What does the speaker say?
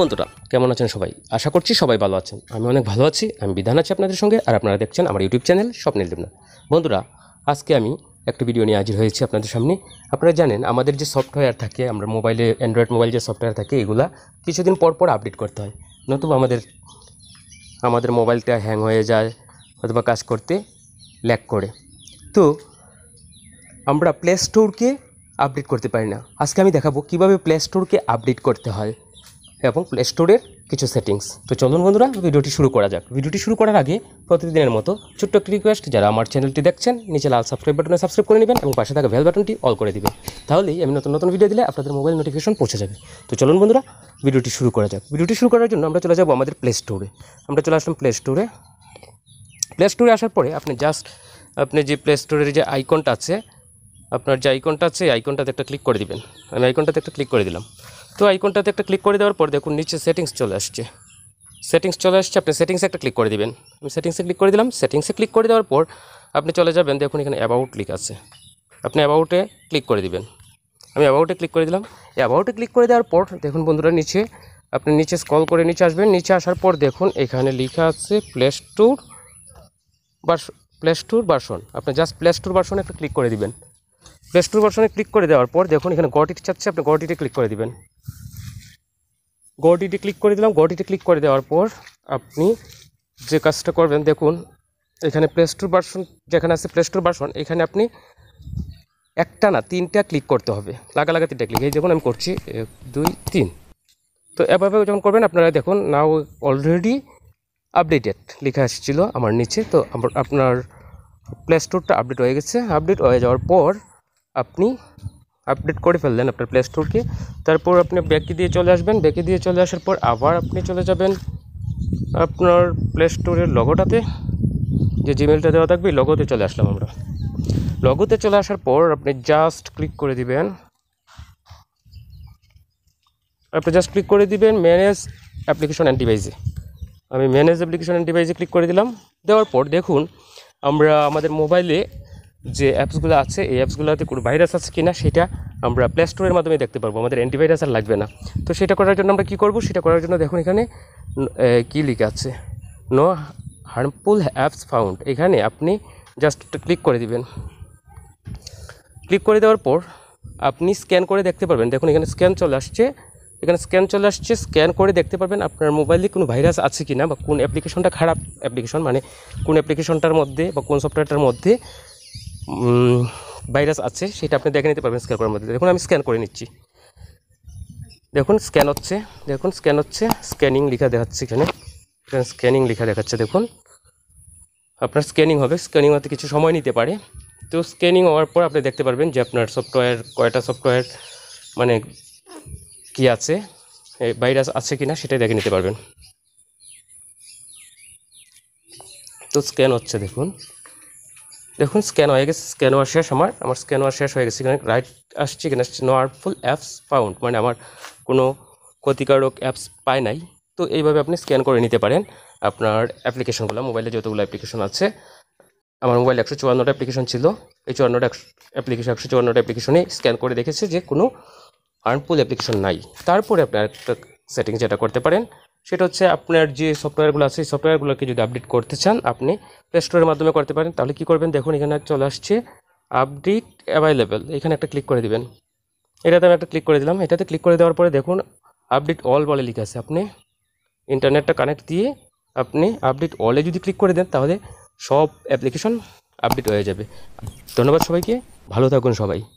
বন্ধুরা কেমন আছেন সবাই আশা করছি সবাই ভালো আছেন আমি অনেক ভালো আছি আমি বিধান আছি আপনাদের সঙ্গে আর আপনারা দেখছেন আমার ইউটিউব চ্যানেল স্বপ্নের দেবনা বন্ধুরা আজকে আমি একটা ভিডিও নিয়ে হাজির হয়েছি আপনাদের সামনে আপনারা জানেন আমাদের যে সফটওয়্যার থাকে আমরা মোবাইলে অ্যান্ড্রয়েড মোবাইল যে সফটওয়্যার থাকে এগুলা কিছুদিন পর পর আপডেট করতে হয় নতুবা আমাদের আমাদের মোবাইলটা হ্যাং হয়ে যায় অথবা কাজ করতে ল্যাক করে তো আমরা প্লে স্টোরকে আপডেট করতে পারি না আজকে আমি দেখাবো কিভাবে প্লে স্টোরকে আপডেট করতে হয় এবং প্লে স্টোরের কিছু সেটিংস তো চলুন বন্ধুরা ভিডিওটি শুরু করা যাক ভিডিওটি শুরু করার আগে প্রতিদিনের মতো ছোট্ট একটি রিকোয়েস্ট যারা আমার চ্যানেলটি দেখছেন নিচে লাল সাবস্ক্রাইব বাটনে সাবস্ক্রাইব করে নেবেন এবং পাশে থাকা বেল বাটনটি অল করে দেবেন তাহলেই আমি নতুন নতুন ভিডিও দিলে আপনাদের মোবাইল নোটিফিকেশন পৌঁছে যাবে তো চলুন বন্ধুরা ভিডিওটি শুরু করা যাক ভিডিওটি শুরু করার জন্য আমরা চলে যাবো আমাদের প্লে স্টোরে আমরা চলে আসলাম প্লে স্টোরে প্লে স্টোরে আসার পরে আপনি জাস্ট আপনি যে প্লে স্টোরের যে আইকনটা আছে আপনার যে আইকনটা আছে এই আইকনটাতে একটা ক্লিক করে দিবেন আমি আইকনটাতে একটা ক্লিক করে দিলাম তো আইকনটাতে একটা ক্লিক করে দেওয়ার পর দেখুন নিচে সেটিংস চলে আসছে সেটিংস চলে আসছে আপনি সেটিংসে একটা ক্লিক করে দিবেন আমি সেটিংসে ক্লিক করে দিলাম সেটিংসে ক্লিক করে দেওয়ার পর আপনি চলে যাবেন দেখুন এখানে অ্যাবাউট ক্লিক আছে আপনি অ্যাবাউটে ক্লিক করে দিবেন আমি অ্যাবাউটে ক্লিক করে দিলাম অ্যাবাউটে ক্লিক করে দেওয়ার পর দেখুন বন্ধুরা নিচে আপনি নিচে স্কল করে নিচে আসবেন নিচে আসার পর দেখুন এখানে লেখা আছে প্লে স্টোর বা প্লে স্টোর বাসন আপনি জাস্ট প্লে স্টোর বাসনে একটা ক্লিক করে দিবেন টুর ভার্সনে ক্লিক করে দেওয়ার পর দেখুন এখানে গটিটি চাচ্ছে আপনি গটিতে ক্লিক করে দিবেন গটিটি ক্লিক করে দিলাম গটিটি ক্লিক করে দেওয়ার পর আপনি যে কাজটা করবেন দেখুন এখানে প্লে স্টোর ভার্সন যেখানে আছে প্লে স্টোর ভার্সন এখানে আপনি একটা না তিনটা ক্লিক করতে হবে লাগা লাগা তিনটা ক্লিক এই দেখুন আমি করছি এক দুই তিন তো এভাবে যখন করবেন আপনারা দেখুন নাও অলরেডি আপডেটেড লেখা আসছিল আমার নিচে তো আপনার প্লে স্টোরটা আপডেট হয়ে গেছে আপডেট হয়ে যাওয়ার পর আপনি আপডেট করে ফেললেন আপনার প্লে স্টোরকে তারপর আপনি ব্যাকে দিয়ে চলে আসবেন ব্যাকে দিয়ে চলে আসার পর আবার আপনি চলে যাবেন আপনার প্লে স্টোরের লগোটাতে যে জিমেলটা দেওয়া থাকবে লগোতে চলে আসলাম আমরা লগোতে চলে আসার পর আপনি জাস্ট ক্লিক করে দিবেন আপনি জাস্ট ক্লিক করে দিবেন ম্যানেজ অ্যাপ্লিকেশন অ্যান্ড ডিভাইসে আমি ম্যানেজ অ্যাপ্লিকেশন অ্যান্ড ডিভাইসে ক্লিক করে দিলাম দেওয়ার পর দেখুন আমরা আমাদের মোবাইলে যে অ্যাপসগুলো আছে এই অ্যাপসগুলোতে কোনো ভাইরাস আছে কি না সেটা আমরা প্লে স্টোরের মাধ্যমে দেখতে পারবো আমাদের অ্যান্টিভাইরাস আর লাগবে না তো সেটা করার জন্য আমরা কী করবো সেটা করার জন্য দেখুন এখানে কী লেখা আছে নো হার্মফুল অ্যাপস ফাউন্ড এখানে আপনি জাস্ট ক্লিক করে দিবেন ক্লিক করে দেওয়ার পর আপনি স্ক্যান করে দেখতে পারবেন দেখুন এখানে স্ক্যান চলে আসছে এখানে স্ক্যান চলে আসছে স্ক্যান করে দেখতে পারবেন আপনার মোবাইলে কোনো ভাইরাস আছে কি না বা কোন অ্যাপ্লিকেশনটা খারাপ অ্যাপ্লিকেশন মানে কোন অ্যাপ্লিকেশনটার মধ্যে বা কোন সফটওয়্যারটার মধ্যে ভাইরাস আছে সেটা আপনি দেখে নিতে পারবেন স্ক্যান করার মধ্যে দেখুন আমি স্ক্যান করে নিচ্ছি দেখুন স্ক্যান হচ্ছে দেখুন স্ক্যান হচ্ছে স্ক্যানিং লেখা দেখাচ্ছে এখানে এখানে স্ক্যানিং লেখা দেখাচ্ছে দেখুন আপনার স্ক্যানিং হবে স্ক্যানিং হতে কিছু সময় নিতে পারে তো স্ক্যানিং হওয়ার পর আপনি দেখতে পারবেন যে আপনার সফটওয়্যার কয়টা সফটওয়্যার মানে কি আছে ভাইরাস আছে কি না সেটাই দেখে নিতে পারবেন তো স্ক্যান হচ্ছে দেখুন দেখুন স্ক্যান হয়ে গেছে স্ক্যান হওয়ার শেষ আমার আমার স্ক্যান হওয়ার শেষ হয়ে গেছে এখানে রাইট আসছে এখানে আসছে নো অ্যাপস পাউন্ড মানে আমার কোনো ক্ষতিকারক অ্যাপস পায় নাই তো এইভাবে আপনি স্ক্যান করে নিতে পারেন আপনার অ্যাপ্লিকেশনগুলো মোবাইলে যতগুলো অ্যাপ্লিকেশন আছে আমার মোবাইলে একশো চুয়ান্নটা অ্যাপ্লিকেশন ছিল এই চুয়ান্নটা অ্যাপ্লিকেশন একশো চুয়ান্নটা অ্যাপ্লিকেশনে স্ক্যান করে দেখেছে যে কোনো আর্নফুল অ্যাপ্লিকেশন নাই তারপরে আপনার একটা সেটিং যেটা করতে পারেন সেটা হচ্ছে আপনার যে সফটওয়্যারগুলো আছে সেই সফটওয়্যারগুলোকে যদি আপডেট করতে চান আপনি প্লে স্টোরের মাধ্যমে করতে পারেন তাহলে কি করবেন দেখুন এখানে চলে আসছে আপডেট অ্যাভেলেবেল এখানে একটা ক্লিক করে দিবেন এটাতে আমি একটা ক্লিক করে দিলাম এটাতে ক্লিক করে দেওয়ার পরে দেখুন আপডেট অল বলে লিখে আছে আপনি ইন্টারনেটটা কানেক্ট দিয়ে আপনি আপডেট অলে যদি ক্লিক করে দেন তাহলে সব অ্যাপ্লিকেশন আপডেট হয়ে যাবে ধন্যবাদ সবাইকে ভালো থাকুন সবাই